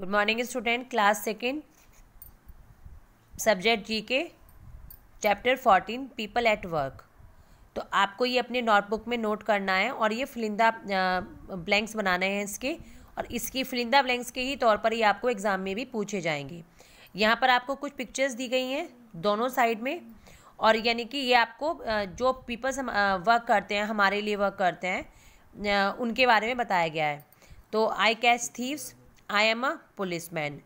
Good morning student class second subject G K chapter fourteen people at work तो आपको ये अपने notebook में नोट करना है और ये फिलिंदा ब्लैंक्स बनाने हैं इसके और इसकी फिलिंदा ब्लैंक्स के ही तौर पर ये आपको एग्ज़ाम में भी पूछे जाएंगे यहाँ पर आपको कुछ पिक्चर्स दी गई हैं दोनों साइड में और यानी कि ये आपको जो पीपल्स वर्क करते हैं हमारे लिए वर्क करते हैं उनके बारे में बताया गया है तो I catch thieves I am a policeman.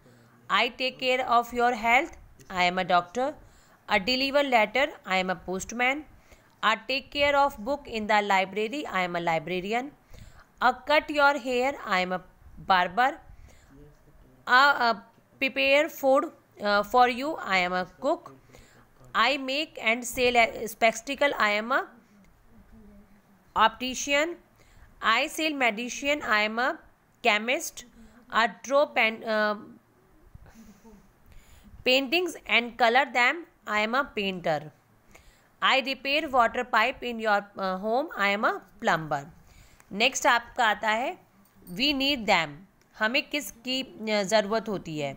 I take care of your health. I am a doctor. I deliver letter. I am a postman. I take care of book in the library. I am a librarian. I cut your hair. I am a barber. I uh, prepare food uh, for you. I am a cook. I make and sell uh, spectacle. I am a optician. I sell medicine. I am a chemist. draw pen, paintings and colour them I am a painter I repair water pipe in your home I am a plumber next आपका आता है we need them हमें किस की uh, ज़रूरत होती है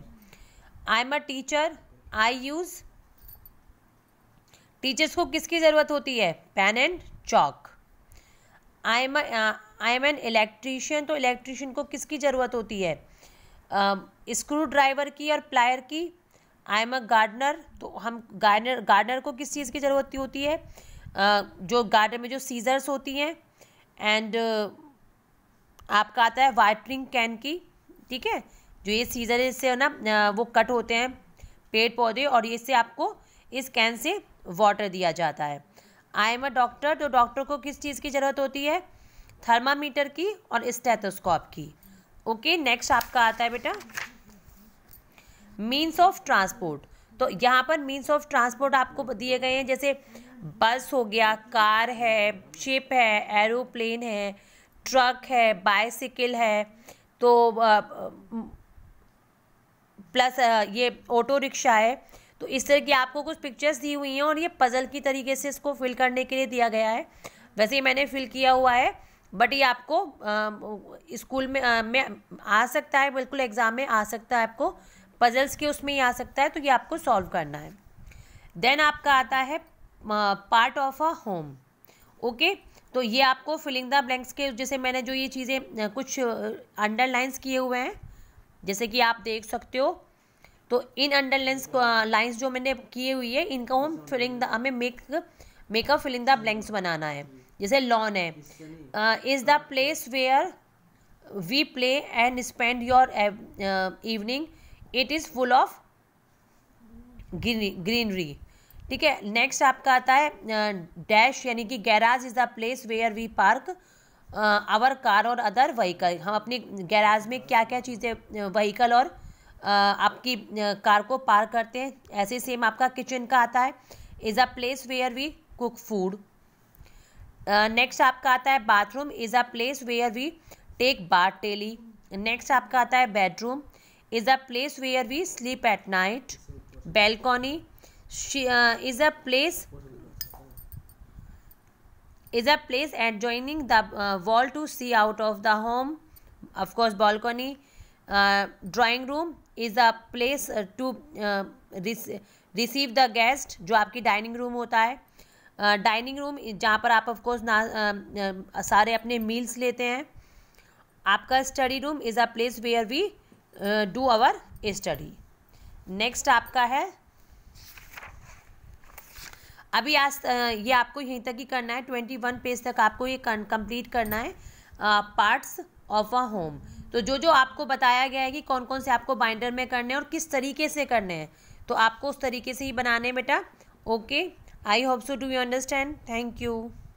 I am a teacher I use teachers को किसकी ज़रूरत होती है pen and chalk I am I am an electrician तो इलेक्ट्रीशियन को किसकी ज़रूरत होती है स्क्रू um, ड्राइवर की और प्लायर की आई एम अ गार्डनर तो हम गार्डनर गार्डनर को किस चीज़ की ज़रूरत होती है uh, जो गार्डन में जो सीजर्स होती हैं एंड uh, आपका आता है वाइटनिंग कैन की ठीक है जो ये सीजर इससे ना uh, वो कट होते हैं पेड़ पौधे और इससे आपको इस कैन से वाटर दिया जाता है आई एम अ डॉक्टर तो डॉक्टर को किस चीज़ की ज़रूरत होती है थर्मामीटर की और स्टेथोस्कोप की ओके okay, नेक्स्ट आपका आता है बेटा मीन्स ऑफ ट्रांसपोर्ट तो यहाँ पर मीन्स ऑफ ट्रांसपोर्ट आपको दिए गए हैं जैसे बस हो गया कार है शिप है एरोप्लेन है ट्रक है बाइसिकल है तो प्लस ये ऑटो रिक्शा है तो इस तरह की आपको कुछ पिक्चर्स दी हुई हैं और ये पज़ल की तरीके से इसको फिल करने के लिए दिया गया है वैसे ही मैंने फिल किया हुआ है बट ये आपको स्कूल में आ, में आ सकता है बिल्कुल एग्ज़ाम में आ सकता है आपको पजल्स के उसमें ही आ सकता है तो ये आपको सॉल्व करना है देन आपका आता है part of a home okay तो ये आपको फिलिंग द ब्लैंक्स के जैसे मैंने जो ये चीज़ें कुछ अंडरलाइंस किए हुए हैं जैसे कि आप देख सकते हो तो इन अंडर लेंस लाइन्स जो मैंने किए हुई है इनका हम फिलिंग द हमें make makeup filling the blanks बनाना है जैसे लॉन है is the place where we play and spend your evening it is full of greenery ठीक है नेक्स्ट आपका आता है डैश यानी कि garage is the place where we park our car और अदर वहीकल हम अपने गैराज में क्या क्या चीज़ें वहीकल और आपकी कार को पार करते हैं ऐसे सेम आपका किचन का आता है is a place where we cook food next आपका आता है bathroom is a place where we take bath daily next आपका आता है bedroom is a place where we sleep at night balcony is a place is a place adjoining the wall to see out of the home of course course drawing room is a place to receive the guest जो आपकी dining room होता है dining uh, room जहाँ पर आप of course ना uh, uh, सारे अपने मील्स लेते हैं आपका study room is a place where we do our study next आपका है अभी आज uh, ये आपको यहीं तक ही करना है ट्वेंटी वन पेज तक आपको ये कंप्लीट करना है पार्ट्स ऑफ अ होम तो जो जो आपको बताया गया है कि कौन कौन से आपको बाइंडर में करने हैं और किस तरीके से करने हैं तो आपको उस तरीके से ही बनाने बेटा okay I hope so do you understand thank you